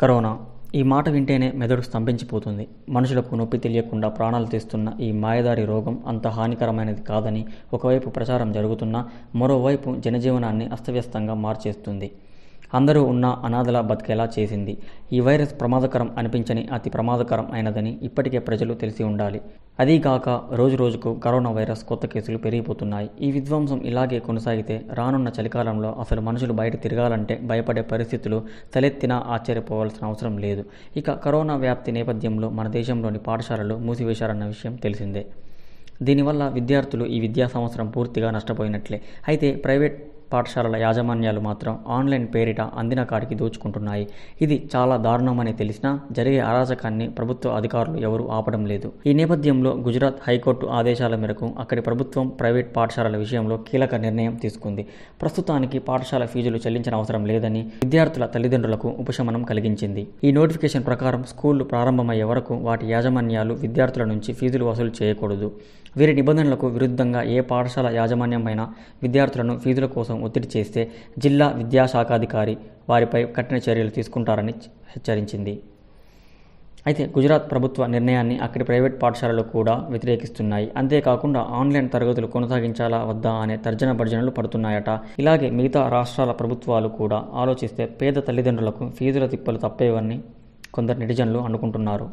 corona ఈ మాట వింటేనే మెదడు స్తంభించిపోతుంది మనుషులకు నొప్పి తెలియకుండా ప్రాణాలు తీస్తున్న ఈ మాయదారి రోగం అంత హానికరమైనది కాదని ఒకవైపు ప్రచారం జరుగుతున్నా మరోవైపు జనజీవనాన్ని అస్తవ్యస్తంగా మార్చేస్తుంది అందరూ ఉన్న అనాథలా బతికేలా చేసింది ఈ వైరస్ ప్రమాదకరం అనిపించని అతి ప్రమాదకరం అయినదని ఇప్పటికే ప్రజలు తెలిసి ఉండాలి అదీగాక రోజు రోజుకు కరోనా వైరస్ కొత్త కేసులు పెరిగిపోతున్నాయి ఈ విధ్వంసం ఇలాగే కొనసాగితే రానున్న చలికాలంలో అసలు మనుషులు బయట తిరగాలంటే భయపడే పరిస్థితులు తలెత్తినా ఆశ్చర్యపోవాల్సిన అవసరం లేదు ఇక కరోనా వ్యాప్తి నేపథ్యంలో మన దేశంలోని పాఠశాలలు మూసివేశారన్న విషయం తెలిసిందే దీనివల్ల విద్యార్థులు ఈ విద్యా సంవత్సరం పూర్తిగా నష్టపోయినట్లే అయితే ప్రైవేట్ పాఠశాలల యాజమాన్యాలు మాత్రం ఆన్లైన్ పేరిట అందిన కాడికి దోచుకుంటున్నాయి ఇది చాలా దారుణమని తెలిసినా జరిగే అరాచకాన్ని ప్రభుత్వ అధికారులు ఎవరూ ఆపడం లేదు ఈ నేపథ్యంలో గుజరాత్ హైకోర్టు ఆదేశాల మేరకు అక్కడి ప్రభుత్వం ప్రైవేట్ పాఠశాలల విషయంలో కీలక నిర్ణయం తీసుకుంది ప్రస్తుతానికి పాఠశాల ఫీజులు చెల్లించిన అవసరం లేదని విద్యార్థుల తల్లిదండ్రులకు ఉపశమనం కలిగించింది ఈ నోటిఫికేషన్ ప్రకారం స్కూళ్లు ప్రారంభమయ్యే వరకు వాటి యాజమాన్యాలు విద్యార్థుల నుంచి ఫీజులు వసూలు చేయకూడదు వీరి నిబంధనలకు విరుద్ధంగా ఏ పాఠశాల యాజమాన్యమైన విద్యార్థులను ఫీజుల కోసం ఒత్తిడి చేస్తే జిల్లా విద్యాశాఖాధికారి వారిపై కఠిన చర్యలు తీసుకుంటారని హెచ్చరించింది అయితే గుజరాత్ ప్రభుత్వ నిర్ణయాన్ని అక్కడి ప్రైవేట్ పాఠశాలలు కూడా వ్యతిరేకిస్తున్నాయి అంతేకాకుండా ఆన్లైన్ తరగతులు కొనసాగించాలా వద్దా అనే తర్జన భర్జనలు పడుతున్నాయట ఇలాగే మిగతా రాష్ట్రాల ప్రభుత్వాలు కూడా ఆలోచిస్తే పేద తల్లిదండ్రులకు ఫీజుల తిప్పలు తప్పేవని కొందరు నెటిజన్లు అనుకుంటున్నారు